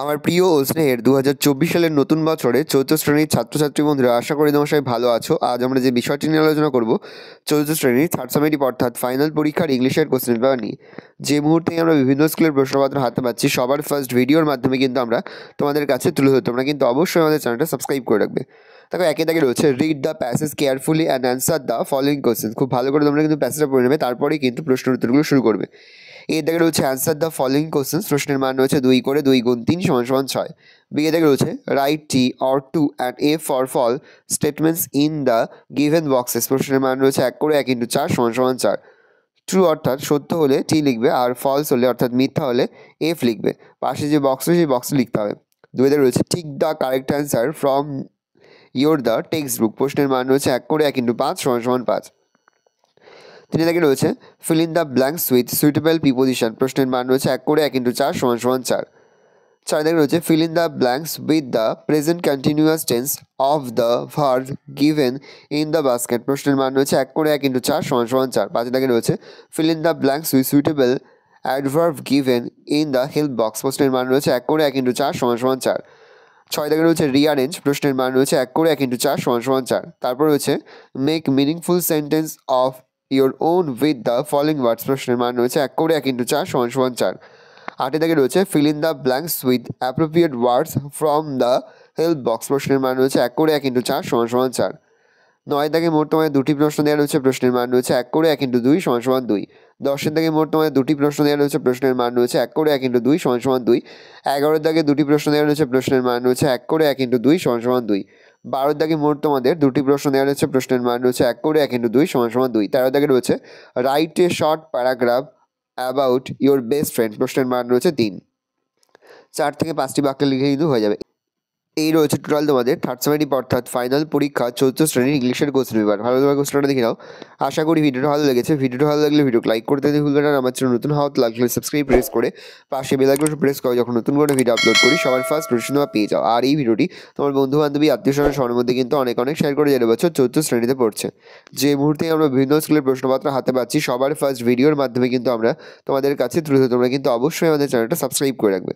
আমার প্রিয় ও স্নেহের দু সালের নতুন বছরে চৌথ শ্রেণীর ছাত্রছাত্রী বন্ধুরা আশা করি তোমার ভালো আছো আজ আমরা যে বিষয়টি নিয়ে আলোচনা করবো চতুর্থ শ্রেণীর থার্ড সেমিটিভ অর্থাৎ ফাইনাল পরীক্ষার ইংলিশের কোশ্চেন পেপার নিয়ে যে মুহূর্তে আমরা বিভিন্ন স্কুলের প্রশ্নপত্র হাতে পাচ্ছি সবার ফার্স্ট ভিডিওর মাধ্যমে কিন্তু আমরা তোমাদের কাছে তুলে ধরতে তোমরা কিন্তু অবশ্যই আমাদের চ্যানেলটা সাবস্ক্রাইব করে রাখবে দেখো একে দাগে রয়েছে read the passage carefully and answer the following question খুব ভালো করে তোমরা কিন্তু প্যাসেজটা পড়ে নেবে তারপরেই কিন্তু প্রশ্ন উত্তরগুলো শুরু করবে এর দাগে রয়েছে অ্যান্সার দ্য ফলোয়িং কোয়েশ্চেন প্রশ্নের মান রয়েছে দুই করে দুই গুণ তিন সমান সমান ছয় বিয়ে দাগে রয়েছে write T or two and A for false statements in the given boxes প্রশ্নের মান রয়েছে এক করে এক ইন্টু চার সমান সমান চার ট্রু অর্থাৎ সত্য হলে টি লিখবে আর ফলস হলে অর্থাৎ মিথ্যা হলে এফ লিখবে পাশে যে বক্স সেই বক্স লিখতে হবে দুয়েতে রয়েছে ঠিক the correct answer from your the text book প্রশ্নের মান রয়েছে এক করে এক ইন্টু পাঁচ সমান সমান পাঁচ তিনি তাকে রয়েছে fill in the blanks with suitable preposition প্রশ্নের মান রয়েছে এক করে এক ইন্টু চার সমান সমান চার চার দেখে রয়েছে fill in the blanks with the present continuous tense of the verb given in the basket প্রশ্নের মান রয়েছে এক করে এক ইন্টু চার সমান সমান চার পাঁচে দেখে রয়েছে fill in the blanks with suitable adverb given in the help box প্রশ্নের মান রয়েছে এক করে এক ইন্টু চার সমান সমান চার ছয় দাগে রয়েছে রিয়ারেঞ্জ প্রশ্নের মান রয়েছে এক করে এক ইন্টু চার সমান সমান চার তারপর রয়েছে make meaningful sentence of your own with the following words প্রশ্নের মান রয়েছে এক করে এক ইন্টু চার সমান সমান চার আটে দাগে রয়েছে fill in the blanks with appropriate words from the help box প্রশ্নের মান রয়েছে এক করে এক ইন্টু চার সমান সমান চার নয় দাগে মোট তোমায় দুটি প্রশ্ন দেওয়া রয়েছে প্রশ্নের মান রয়েছে এক করে এক ইন্টু দুই সমান সমান দুই দশের দাগে মোট তোমায় দুটি প্রশ্ন দেওয়া রয়েছে প্রশ্নের মান রয়েছে এক করে এক ইন্টু দুই সমান সমান দুই এগারোর দাগে দুটি প্রশ্ন দেওয়া রয়েছে প্রশ্নের মান রয়েছে এক করে এক ইন্টু দুই সমান সমান দুই বারোর দাগে মোট তোমাদের দুটি প্রশ্ন দেওয়া রয়েছে প্রশ্নের মান রয়েছে এক করে এক ইন্টু দুই সমান সমান দুই তেরো দাগে রয়েছে write a short paragraph about your best friend প্রশ্নের মান রয়েছে তিন চার থেকে পাঁচটি বাক্য লিখে কিন্তু হয়ে যাবে এই রয়েছে টোটাল তোমাদের থার্ড সেমিটিভ অর্থাৎ ফাইনাল পরীক্ষা চতুর্থ শ্রেণীর ইংলিশের কোশ্চেন পেপার লাগে কোশ্চেনটা দেখে নাও আশা করি ভিডিওটা ভালো লেগেছে ভিডিওটা ভালো লাগলে ভিডিও লাইক করতে ভুলবে না আমার চ্যানেল নতুন হাওয়া লাগলে সাবস্ক্রাইব প্রেস করে পাশে বেলাইকন প্রেস করে যখন নতুন করে ভিডিও আপলোড করি সবার ফার্স্ট নোটিফিকেশন পেয়ে যাও আর এই ভিডিওটি তোমার বন্ধু বান্ধবী আত্মীয় স্বজন সবার মধ্যে কিন্তু অনেক অনেক শেয়ার করে যেতে পারছো চতুর্থ শ্রেণীতে পড়ছে যে মুহূর্তে আমরা বিভিন্ন স্কুলের প্রশ্নপত্র হাতে পাচ্ছি সবার ফার্স্ট ভিডিওর মাধ্যমে কিন্তু আমরা তোমাদের কাছে তুলে তোমরা কিন্তু অবশ্যই আমাদের চ্যানেলটা সাবস্ক্রাইব করে রাখবে